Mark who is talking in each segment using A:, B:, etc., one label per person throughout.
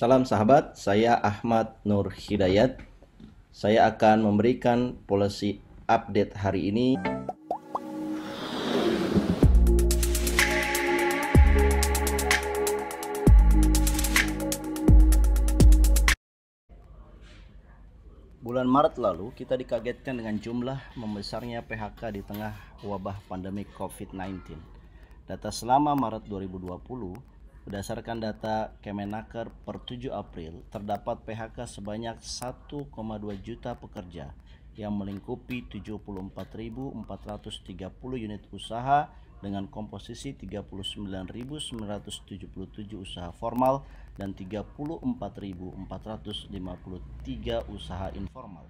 A: Salam sahabat, saya Ahmad Nur Hidayat. Saya akan memberikan polisi update hari ini. Bulan Maret lalu, kita dikagetkan dengan jumlah membesarnya PHK di tengah wabah pandemi COVID-19. Data selama Maret 2020 Berdasarkan data Kemenaker per 7 April, terdapat PHK sebanyak 1,2 juta pekerja yang melingkupi 74.430 unit usaha dengan komposisi 39.977 usaha formal dan 34.453 usaha informal.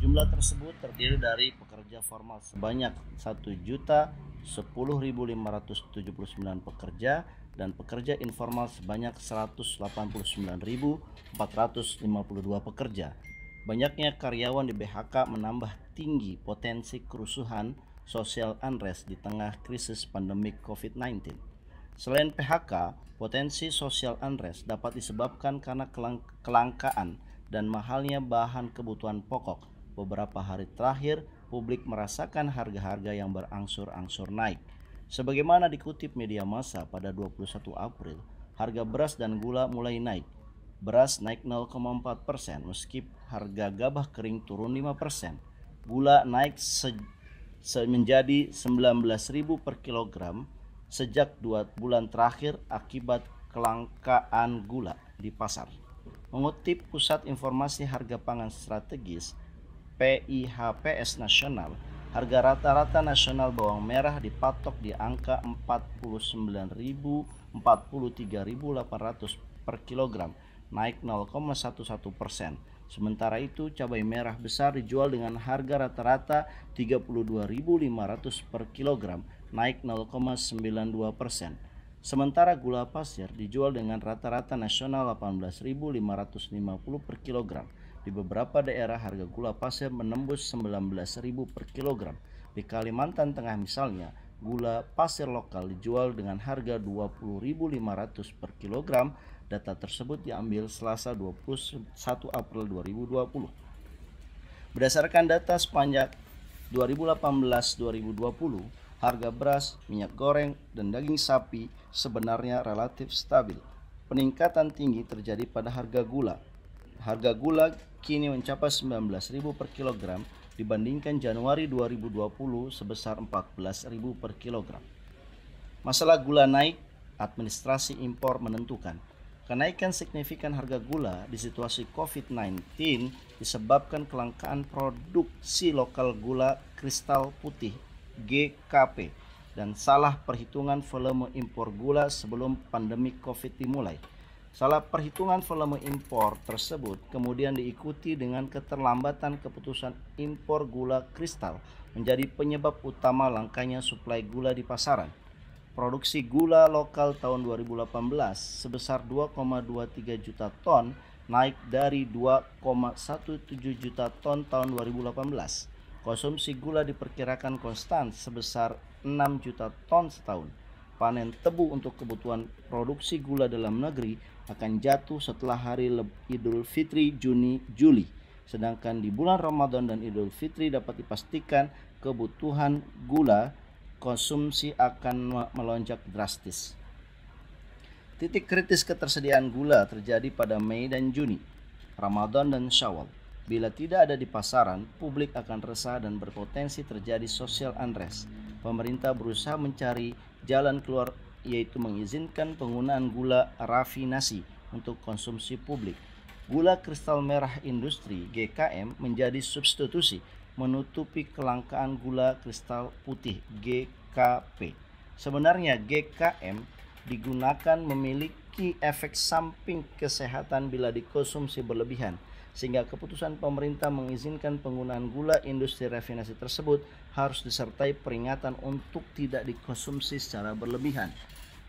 A: Jumlah tersebut terdiri dari pekerja formal sebanyak 1.010.579 pekerja dan pekerja informal sebanyak 189.452 pekerja. Banyaknya karyawan di BHK menambah tinggi potensi kerusuhan sosial unrest di tengah krisis pandemi COVID-19. Selain PHK, potensi sosial unrest dapat disebabkan karena kelang kelangkaan dan mahalnya bahan kebutuhan pokok. Beberapa hari terakhir, publik merasakan harga-harga yang berangsur-angsur naik. Sebagaimana dikutip media massa pada 21 April, harga beras dan gula mulai naik. Beras naik 0,4 persen meski harga gabah kering turun 5 persen. Gula naik se se menjadi 19.000 per kilogram sejak dua bulan terakhir akibat kelangkaan gula di pasar. Mengutip Pusat Informasi Harga Pangan Strategis PIHPS Nasional, Harga rata-rata nasional bawang merah dipatok di angka 49.000 43.800 per kilogram, naik 0,11 persen. Sementara itu, cabai merah besar dijual dengan harga rata-rata 32.500 per kilogram, naik 0,92 persen. Sementara gula pasir dijual dengan rata-rata nasional 18.550 per kilogram, di beberapa daerah harga gula pasir menembus 19.000 per kilogram. Di Kalimantan Tengah misalnya, gula pasir lokal dijual dengan harga 20.500 per kilogram. Data tersebut diambil Selasa 21 April 2020. Berdasarkan data sepanjang 2018-2020, harga beras, minyak goreng, dan daging sapi sebenarnya relatif stabil. Peningkatan tinggi terjadi pada harga gula. Harga gula kini mencapai 19.000 per kilogram dibandingkan Januari 2020 sebesar 14.000 per kilogram. Masalah gula naik, administrasi impor menentukan. Kenaikan signifikan harga gula di situasi COVID-19 disebabkan kelangkaan produksi lokal gula kristal putih GKP dan salah perhitungan volume impor gula sebelum pandemi COVID dimulai. Salah perhitungan volume impor tersebut kemudian diikuti dengan keterlambatan keputusan impor gula kristal menjadi penyebab utama langkanya suplai gula di pasaran. Produksi gula lokal tahun 2018 sebesar 2,23 juta ton naik dari 2,17 juta ton tahun 2018. Konsumsi gula diperkirakan konstan sebesar 6 juta ton setahun panen tebu untuk kebutuhan produksi gula dalam negeri akan jatuh setelah hari Idul Fitri Juni Juli. Sedangkan di bulan Ramadan dan Idul Fitri dapat dipastikan kebutuhan gula konsumsi akan melonjak drastis. Titik kritis ketersediaan gula terjadi pada Mei dan Juni, Ramadan dan Syawal. Bila tidak ada di pasaran, publik akan resah dan berpotensi terjadi sosial unrest. Pemerintah berusaha mencari Jalan keluar yaitu mengizinkan penggunaan gula rafinasi untuk konsumsi publik. Gula kristal merah industri GKM menjadi substitusi menutupi kelangkaan gula kristal putih GKP. Sebenarnya GKM digunakan memiliki memiliki efek samping kesehatan bila dikonsumsi berlebihan sehingga keputusan pemerintah mengizinkan penggunaan gula industri refinasi tersebut harus disertai peringatan untuk tidak dikonsumsi secara berlebihan.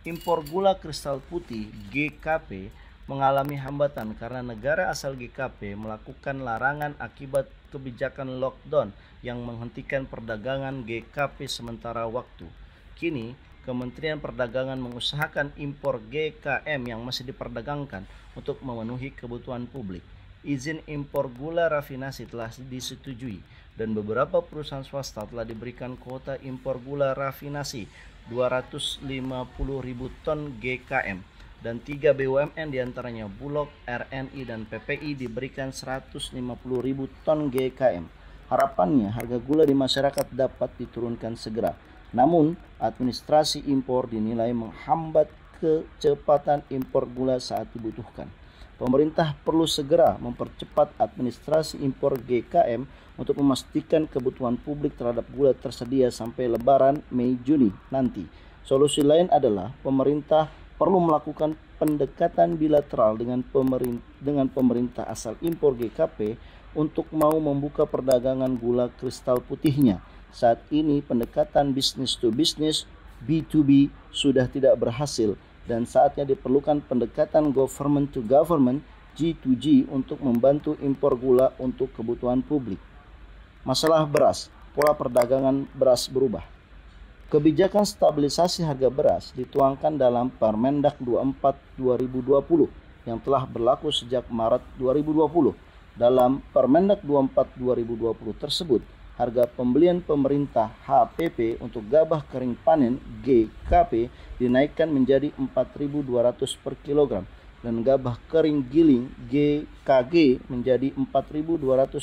A: Impor gula kristal putih GKP mengalami hambatan karena negara asal GKP melakukan larangan akibat kebijakan lockdown yang menghentikan perdagangan GKP sementara waktu. Kini, Kementerian Perdagangan mengusahakan impor GKM yang masih diperdagangkan untuk memenuhi kebutuhan publik. Izin impor gula rafinasi telah disetujui dan beberapa perusahaan swasta telah diberikan kuota impor gula rafinasi 250.000 ton GKM dan 3 BUMN diantaranya Bulog, RNI, dan PPI diberikan 150.000 ton GKM. Harapannya harga gula di masyarakat dapat diturunkan segera namun, administrasi impor dinilai menghambat kecepatan impor gula saat dibutuhkan. Pemerintah perlu segera mempercepat administrasi impor GKM untuk memastikan kebutuhan publik terhadap gula tersedia sampai lebaran Mei-Juni nanti. Solusi lain adalah pemerintah perlu melakukan pendekatan bilateral dengan pemerintah, dengan pemerintah asal impor GKP untuk mau membuka perdagangan gula kristal putihnya saat ini pendekatan bisnis to bisnis B2B sudah tidak berhasil dan saatnya diperlukan pendekatan government to government G2G untuk membantu impor gula untuk kebutuhan publik. Masalah beras, pola perdagangan beras berubah. Kebijakan stabilisasi harga beras dituangkan dalam Permendak 24 2020 yang telah berlaku sejak Maret 2020. Dalam Permendak 24 2020 tersebut, harga pembelian pemerintah HPP untuk gabah kering panen GKP dinaikkan menjadi 4.200 per kilogram dan gabah kering giling GKG menjadi 4.250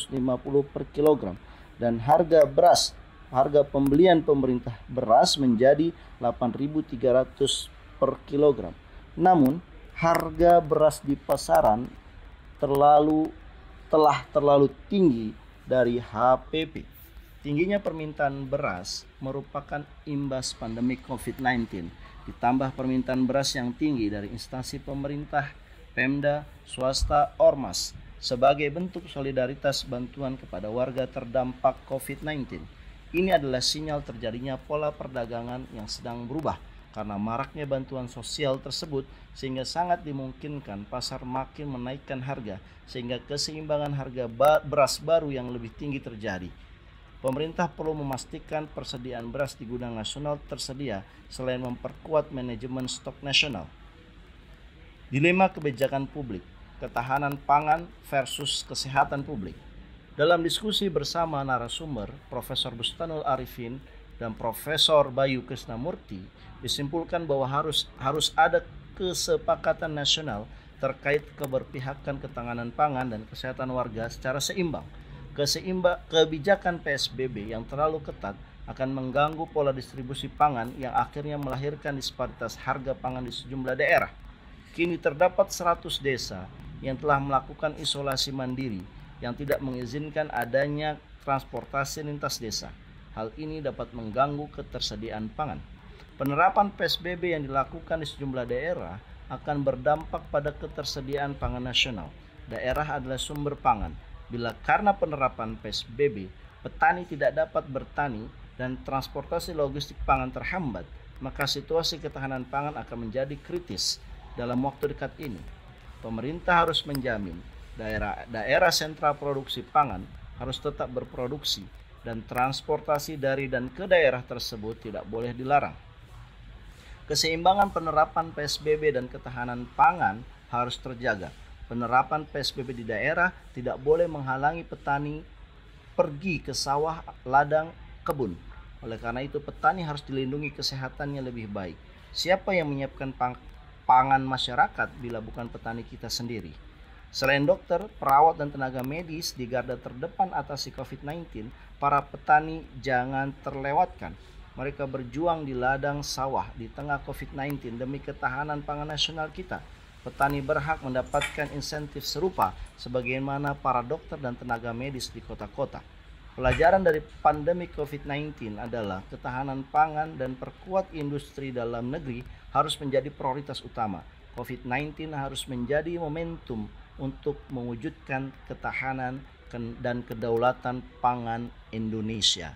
A: per kilogram dan harga beras harga pembelian pemerintah beras menjadi 8.300 per kilogram. Namun harga beras di pasaran terlalu telah terlalu tinggi dari HPP. Tingginya permintaan beras merupakan imbas pandemi COVID-19, ditambah permintaan beras yang tinggi dari instansi pemerintah, Pemda, swasta, Ormas sebagai bentuk solidaritas bantuan kepada warga terdampak COVID-19. Ini adalah sinyal terjadinya pola perdagangan yang sedang berubah karena maraknya bantuan sosial tersebut sehingga sangat dimungkinkan pasar makin menaikkan harga sehingga keseimbangan harga beras baru yang lebih tinggi terjadi. Pemerintah perlu memastikan persediaan beras di gudang nasional tersedia selain memperkuat manajemen stok nasional. Dilema kebijakan publik, ketahanan pangan versus kesehatan publik. Dalam diskusi bersama narasumber Profesor Bustanul Arifin dan Profesor Bayu Krisnamurti, disimpulkan bahwa harus harus ada kesepakatan nasional terkait keberpihakan ketahanan pangan dan kesehatan warga secara seimbang Keseimba kebijakan PSBB yang terlalu ketat akan mengganggu pola distribusi pangan yang akhirnya melahirkan disparitas harga pangan di sejumlah daerah. Kini terdapat 100 desa yang telah melakukan isolasi mandiri yang tidak mengizinkan adanya transportasi lintas desa. Hal ini dapat mengganggu ketersediaan pangan. Penerapan PSBB yang dilakukan di sejumlah daerah akan berdampak pada ketersediaan pangan nasional. Daerah adalah sumber pangan bila karena penerapan PSBB petani tidak dapat bertani dan transportasi logistik pangan terhambat, maka situasi ketahanan pangan akan menjadi kritis dalam waktu dekat ini. Pemerintah harus menjamin daerah-daerah sentra produksi pangan harus tetap berproduksi dan transportasi dari dan ke daerah tersebut tidak boleh dilarang. Keseimbangan penerapan PSBB dan ketahanan pangan harus terjaga Penerapan PSBB di daerah tidak boleh menghalangi petani pergi ke sawah, ladang, kebun. Oleh karena itu petani harus dilindungi kesehatannya lebih baik. Siapa yang menyiapkan pangan masyarakat bila bukan petani kita sendiri? Selain dokter, perawat, dan tenaga medis di garda terdepan si COVID-19, para petani jangan terlewatkan. Mereka berjuang di ladang sawah di tengah COVID-19 demi ketahanan pangan nasional kita. Petani berhak mendapatkan insentif serupa sebagaimana para dokter dan tenaga medis di kota-kota. Pelajaran dari pandemi COVID-19 adalah ketahanan pangan dan perkuat industri dalam negeri harus menjadi prioritas utama. COVID-19 harus menjadi momentum untuk mewujudkan ketahanan dan kedaulatan pangan Indonesia.